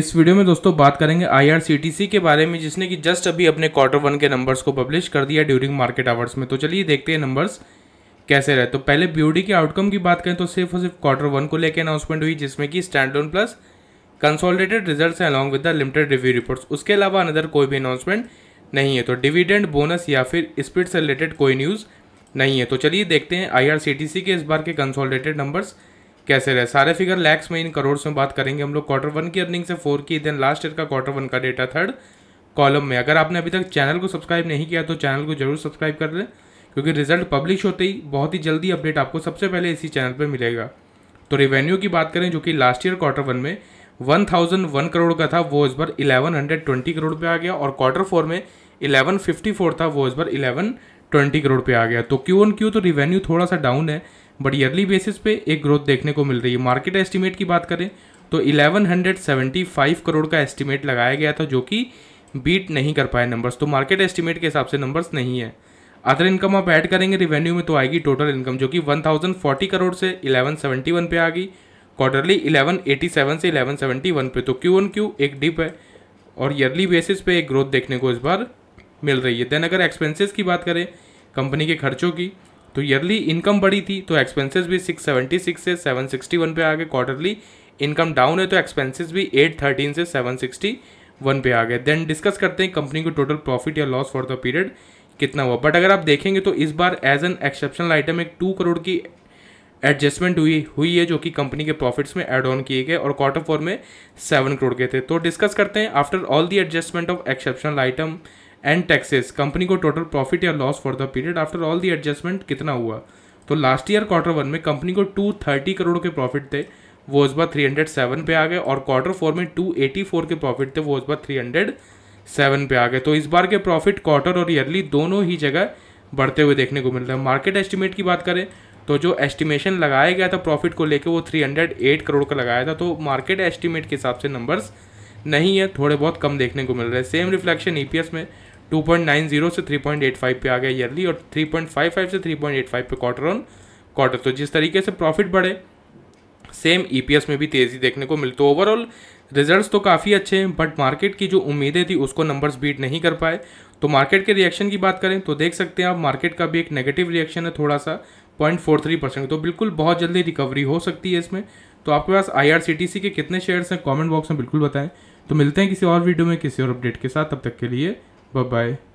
इस वीडियो में दोस्तों बात करेंगे आईआरसीटीसी के बारे में जिसने कि जस्ट अभी अपने क्वार्टर वन के नंबर्स को पब्लिश कर दिया ड्यूरिंग मार्केट आवर्स में तो चलिए देखते हैं नंबर्स कैसे रहे तो पहले ब्यूडी के आउटकम की बात करें तो सिर्फ और सिर्फ क्वार्टर वन को लेकर अनाउंसमेंट हुई जिसमें कि standalone plus consolidated result along with the limited review report उसके अलावा अनदर कोई भी अनाउंसमेंट नहीं है तो डिविडेंड बोनस या फिर स्पीड से रिलेटेड कोई न्यूज़ नहीं है तो चलिए देखते हैं आई के इस बार के कंसोलिडेटेड नंबर्स कैसे रहे सारे फिगर लैक्स में इन करोड़ में बात करेंगे हम लोग क्वार्टर वन की अर्निंग से फोर की देन लास्ट ईयर का क्वार्टर वन का डेटा थर्ड कॉलम में अगर आपने अभी तक चैनल को सब्सक्राइब नहीं किया तो चैनल को जरूर सब्सक्राइब कर लें क्योंकि रिजल्ट पब्लिश होते ही बहुत ही जल्दी अपडेट आपको सबसे पहले इसी चैनल पर मिलेगा तो रेवेन्यू की बात करें जो कि लास्ट ईयर क्वार्टर वन में वन थाउजेंड वन करोड़ का था वो इस बार इलेवन हंड्रेड ट्वेंटी करोड़ पे आ गया और क्वार्टर फोर में इलेवन फिफ्टी फोर था वो इस बार इलेवन ट्वेंटी करोड़ पे आ गया तो क्यू ऑन क्यू तो रिवेन्यू थोड़ा सा डाउन है बट ईयरली बेसिस पे एक ग्रोथ देखने को मिल रही है मार्केट एस्टिमेट की बात करें तो 1175 करोड़ का एस्टिमेट लगाया गया था जो कि बीट नहीं कर पाए नंबर्स तो मार्केट एस्टिमेट के हिसाब से नंबर्स नहीं है अदर इनकम आप ऐड करेंगे रिवेन्यू में तो आएगी टोटल इनकम जो कि 1040 करोड़ से 1171 पे आ गई क्वार्टरली 1187 से 1171 पे तो क्यू एन क्यू एक डिप है और ईयरली बेसिस पे एक ग्रोथ देखने को इस बार मिल रही है देन अगर एक्सपेंसेस की बात करें कंपनी के खर्चों की तो ईयरली इनकम बढ़ी थी तो एक्सपेंसेस भी 676 से 761 पे आ गए क्वार्टरली इनकम डाउन है तो एक्सपेंसेस भी 813 से 761 पे आ गए देन डिस्कस करते हैं कंपनी को टोटल प्रॉफिट या लॉस फॉर द पीरियड कितना हुआ बट अगर आप देखेंगे तो इस बार एज एन एक्सेप्शनल आइटम एक टू करोड़ की एडजस्टमेंट हुई हुई है जो कि कंपनी के प्रॉफिट्स में एड ऑन किए गए और क्वार्टर फोर में सेवन करोड़ के थे तो डिस्कस करते हैं after all the adjustment of exceptional item and taxes company को टोटल प्रॉफिट या loss for the period after all the adjustment कितना हुआ तो लास्ट ईयर क्वार्टर वन में कंपनी को टू थर्टी करोड़ के प्रॉफिट थे वो इस बार थ्री हंड्रेड सेवन पे आ गए और क्वार्टर फोर में टू एटी फोर के प्रॉफिट थे वो इस बार थ्री हंड्रेड सेवन पे आ गए तो इस बार के प्रॉफिट क्वार्टर और ईयरली दोनों ही जगह बढ़ते हुए देखने को मिल रहा है मार्केट एस्टिमेट की बात करें तो जो एस्टिमेशन लगाया गया था प्रॉफिट को लेकर वो 308 करोड़ का लगाया था तो मार्केट एस्टिमेट के हिसाब से नंबर्स नहीं है थोड़े बहुत कम देखने को मिल रहे हैं सेम रिफ्लेक्शन ई में 2.90 से 3.85 पे आ गया ईयरली और 3.55 से 3.85 पे क्वार्टर ऑन क्वार्टर तो जिस तरीके से प्रॉफिट बढ़े सेम ईपीएस e में भी तेज़ी देखने को मिली तो ओवरऑल रिजल्ट्स तो काफ़ी अच्छे हैं बट मार्केट की जो उम्मीदें थी उसको नंबर्स बीट नहीं कर पाए तो मार्केट के रिएक्शन की बात करें तो देख सकते हैं आप मार्केट का भी एक नेगेटिव रिएक्शन है थोड़ा सा पॉइंट फोर थ्री परसेंट तो बिल्कुल बहुत जल्दी रिकवरी हो सकती है इसमें तो आपके पास आई के कितने शेयर्स हैं कॉमेंट बॉक्स में बिल्कुल बताएं तो मिलते हैं किसी और वीडियो में किसी और अपडेट के साथ तब तक के लिए Bye bye.